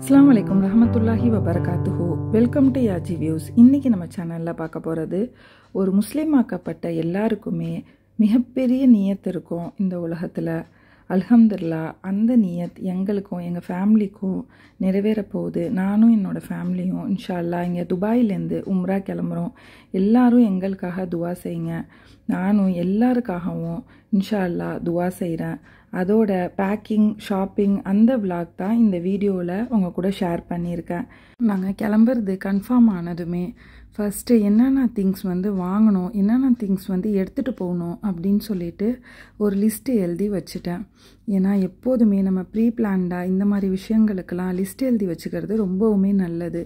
அஸ்லாம் வலைக்கம் ரஹமத்துல்லாஹி வபரகாத்துஹு வெல்கம் டு யாஜி வியூஸ் இன்றைக்கி நம்ம சேனலில் பார்க்க போகிறது ஒரு முஸ்லீமாக்கப்பட்ட எல்லாருக்குமே மிகப்பெரிய நீயத் இருக்கும் இந்த உலகத்தில் அலமதுல்லா அந்த நீயத் எங்களுக்கும் எங்கள் ஃபேமிலிக்கும் நிறைவேற போகுது நானும் என்னோடய ஃபேமிலியும் இன்ஷால்லா இங்கே துபாயிலேருந்து உம்ரா கிளம்புறோம் எல்லாரும் எங்களுக்காக துவா செய்யுங்க நானும் எல்லாருக்காகவும் இன்ஷா துவா செய்கிறேன் அதோட பேக்கிங் ஷாப்பிங் அந்த விளாக் தான் இந்த வீடியோவில் உங்கள் கூட ஷேர் பண்ணியிருக்கேன் நாங்கள் கிளம்புறது கன்ஃபார்ம் ஆனதுமே ஃபஸ்ட்டு என்னென்ன திங்ஸ் வந்து வாங்கணும் என்னென்ன திங்ஸ் வந்து எடுத்துகிட்டு போகணும் அப்படின்னு சொல்லிட்டு ஒரு லிஸ்ட்டு எழுதி வச்சுட்டேன் ஏன்னா எப்போதுமே நம்ம ப்ரீ பிளான்டாக இந்த மாதிரி விஷயங்களுக்கெல்லாம் லிஸ்ட் எழுதி வச்சுக்கிறது ரொம்பவுமே நல்லது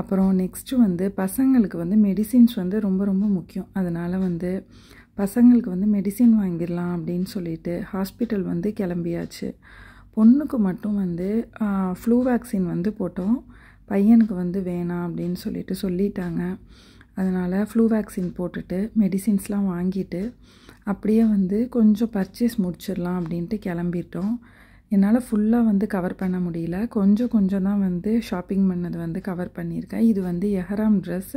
அப்புறம் நெக்ஸ்ட்டு வந்து பசங்களுக்கு வந்து மெடிசின்ஸ் வந்து ரொம்ப ரொம்ப முக்கியம் அதனால் வந்து பசங்களுக்கு வந்து மெடிசின் வாங்கிடலாம் அப்படின்னு சொல்லிட்டு ஹாஸ்பிட்டல் வந்து கிளம்பியாச்சு பொண்ணுக்கு மட்டும் வந்து ஃப்ளூ வேக்சின் வந்து போட்டோம் பையனுக்கு வந்து வேணாம் அப்படின்னு சொல்லிட்டு சொல்லிட்டாங்க அதனால் ஃப்ளூ வேக்சின் போட்டுட்டு மெடிசின்ஸ்லாம் வாங்கிட்டு அப்படியே வந்து கொஞ்சம் பர்ச்சேஸ் முடிச்சிடலாம் அப்படின்ட்டு கிளம்பிட்டோம் என்னால் ஃபுல்லாக வந்து கவர் பண்ண முடியல கொஞ்சம் கொஞ்சம் தான் வந்து ஷாப்பிங் பண்ணது வந்து கவர் பண்ணியிருக்கேன் இது வந்து எஹராம் ட்ரெஸ்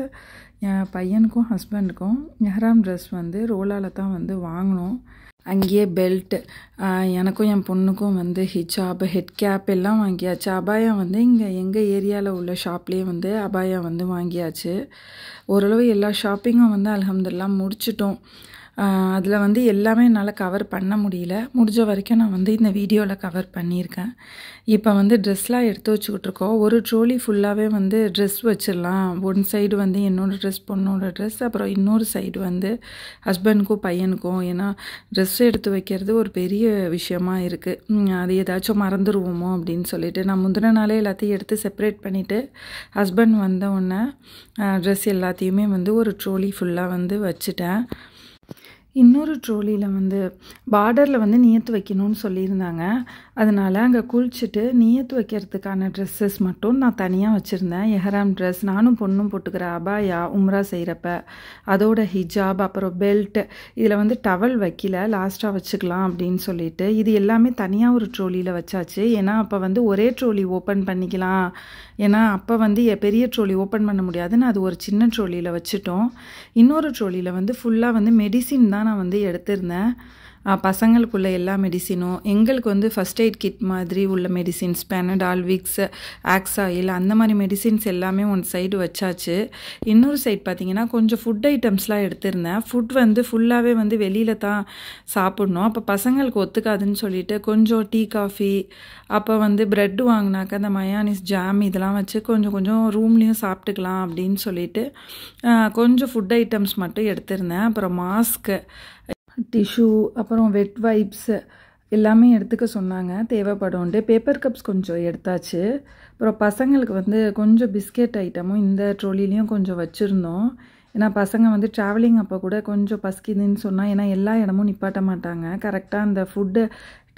என் பையனுக்கும் ஹஸ்பண்டுக்கும் எஹராம் ட்ரெஸ் வந்து ரோலால் தான் வந்து வாங்கினோம் அங்கேயே பெல்ட் எனக்கும் என் பொண்ணுக்கும் வந்து ஹிஜாப் ஹெட் கேப் எல்லாம் வாங்கியாச்சு அபாயா வந்து இங்கே எங்கள் ஏரியாவில் உள்ள ஷாப்லேயே வந்து அபாயா வந்து வாங்கியாச்சு ஓரளவு எல்லா ஷாப்பிங்கும் வந்து அலமதுல்லாம் முடிச்சிட்டோம் அதில் வந்து எல்லாமே என்னால் கவர் பண்ண முடியல முடிஞ்ச வரைக்கும் நான் வந்து இந்த வீடியோவில் கவர் பண்ணியிருக்கேன் இப்போ வந்து ட்ரெஸ்லாம் எடுத்து வச்சுக்கிட்டு இருக்கோம் ஒரு ட்ரோலி ஃபுல்லாகவே வந்து ட்ரெஸ் வச்சிடலாம் ஒன் சைடு வந்து என்னோடய ட்ரெஸ் பொண்ணோட ட்ரெஸ் அப்புறம் இன்னொரு சைடு வந்து ஹஸ்பண்டுக்கும் பையனுக்கும் ஏன்னா ட்ரெஸ் எடுத்து வைக்கிறது ஒரு பெரிய விஷயமா இருக்குது அது ஏதாச்சும் மறந்துடுவோமோ அப்படின்னு சொல்லிட்டு நான் முந்தின நாளே எல்லாத்தையும் எடுத்து செப்பரேட் பண்ணிவிட்டு ஹஸ்பண்ட் வந்த உடனே ட்ரெஸ் எல்லாத்தையுமே வந்து ஒரு ட்ரோலி ஃபுல்லாக வந்து வச்சுட்டேன் இன்னொரு ட்ரோலியில் வந்து பார்டரில் வந்து நியத்து வைக்கணும்னு சொல்லியிருந்தாங்க அதனால் அங்கே குளிச்சுட்டு நியத்து வைக்கிறதுக்கான ட்ரெஸ்ஸஸ் மட்டும் நான் தனியாக வச்சுருந்தேன் எஹராம் ட்ரெஸ் நானும் பொண்ணும் போட்டுக்கிற அபாயா உம்ரா செய்கிறப்ப அதோட ஹிஜாப் அப்புறம் பெல்ட் இதில் வந்து டவல் வைக்கல லாஸ்ட்டாக வச்சுக்கலாம் அப்படின்னு சொல்லிட்டு இது எல்லாமே தனியாக ஒரு ட்ரோலியில் வச்சாச்சு ஏன்னா அப்போ வந்து ஒரே ட்ரோலி ஓப்பன் பண்ணிக்கலாம் ஏன்னா அப்போ வந்து பெரிய ட்ரோலி ஓப்பன் பண்ண முடியாதுன்னு அது ஒரு சின்ன ட்ரோலியில் வச்சுட்டோம் இன்னொரு ட்ரோலியில் வந்து ஃபுல்லாக வந்து மெடிசின் தான் தான் நான் வந்து எடுத்திருந்தேன் பசங்களுக்குள்ள எல்லா மெடிசினும் எங்களுக்கு வந்து ஃபஸ்ட் எய்ட் கிட் மாதிரி உள்ள மெடிசின்ஸ் பெனடால் விக்ஸ் ஆக்ஸாயில் அந்த மாதிரி மெடிசின்ஸ் எல்லாமே ஒன் சைடு வச்சாச்சு இன்னொரு சைடு பார்த்திங்கன்னா கொஞ்சம் ஃபுட் ஐட்டம்ஸ்லாம் எடுத்திருந்தேன் ஃபுட் வந்து ஃபுல்லாகவே வந்து வெளியில் தான் சாப்பிட்ணும் அப்போ பசங்களுக்கு ஒத்துக்காதுன்னு சொல்லிட்டு கொஞ்சம் டீ காஃபி அப்போ வந்து ப்ரெட் வாங்கினாக்க அந்த மயானிஸ் ஜாம் இதெல்லாம் வச்சு கொஞ்சம் கொஞ்சம் ரூம்லேயும் சாப்பிட்டுக்கலாம் அப்படின்னு சொல்லிட்டு கொஞ்சம் ஃபுட் ஐட்டம்ஸ் மட்டும் எடுத்திருந்தேன் அப்புறம் மாஸ்க்கு டிஷ்யூ அப்புறம் வெட் வைப்ஸ் எல்லாமே எடுத்துக்க சொன்னாங்க தேவைப்படும்ட்டு பேப்பர் கப்ஸ் கொஞ்சம் எடுத்தாச்சு அப்புறம் பசங்களுக்கு வந்து கொஞ்சம் பிஸ்கெட் ஐட்டமும் இந்த ட்ரோலிலையும் கொஞ்சம் வச்சுருந்தோம் ஏன்னா பசங்க வந்து ட்ராவலிங் அப்போ கூட கொஞ்சம் பசிக்குதுன்னு சொன்னால் ஏன்னா எல்லா இடமும் நிப்பாட்ட மாட்டாங்க கரெக்டாக அந்த ஃபுட்டு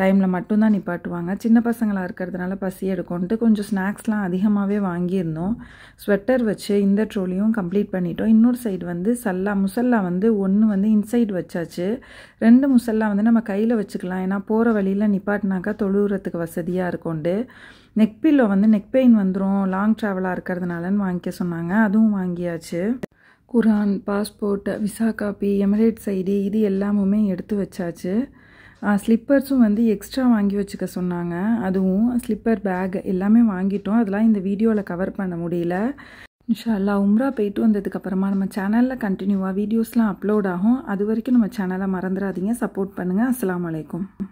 டைமில் மட்டும்தான் நிப்பாட்டுவாங்க சின்ன பசங்களாக இருக்கிறதுனால பசி எடுக்கும்ன்ட்டு கொஞ்சம் ஸ்நாக்ஸ்லாம் அதிகமாகவே வாங்கியிருந்தோம் ஸ்வெட்டர் வச்சு இந்த ட்ரோலியும் கம்ப்ளீட் பண்ணிட்டோம் இன்னொரு சைடு வந்து சல்லா முசல்லா வந்து ஒன்று வந்து இன்சைட் வச்சாச்சு ரெண்டு முசல்லா வந்து நம்ம கையில் வச்சுக்கலாம் ஏன்னா போகிற வழியில் நிப்பாட்டினாக்கா தொழுகிறதுக்கு வசதியாக இருக்கும்ண்டு நெக் பில்லோ வந்து நெக் பெயின் வந்துடும் லாங் ட்ராவலாக இருக்கிறதுனாலன்னு வாங்கிக்க சொன்னாங்க அதுவும் வாங்கியாச்சு Quran passport visa copy Emirates ID இது எல்லாமுமே எடுத்து வச்சாச்சு ஸ்லிப்பர்ஸும் வந்து எக்ஸ்ட்ரா வாங்கி வச்சுக்க சொன்னாங்க அதுவும் ஸ்லிப்பர் பேக் எல்லாமே வாங்கிட்டோம் அதெல்லாம் இந்த வீடியோவில் கவர் பண்ண முடியல இன்ஷால்லா உம்ரா போயிட்டு வந்ததுக்கப்புறமா நம்ம சேனலில் கண்டினியூவாக வீடியோஸ்லாம் அப்லோட் ஆகும் அது வரைக்கும் நம்ம சேனலை மறந்துடாதீங்க சப்போர்ட் பண்ணுங்கள் அஸ்லாம் வலைக்கும்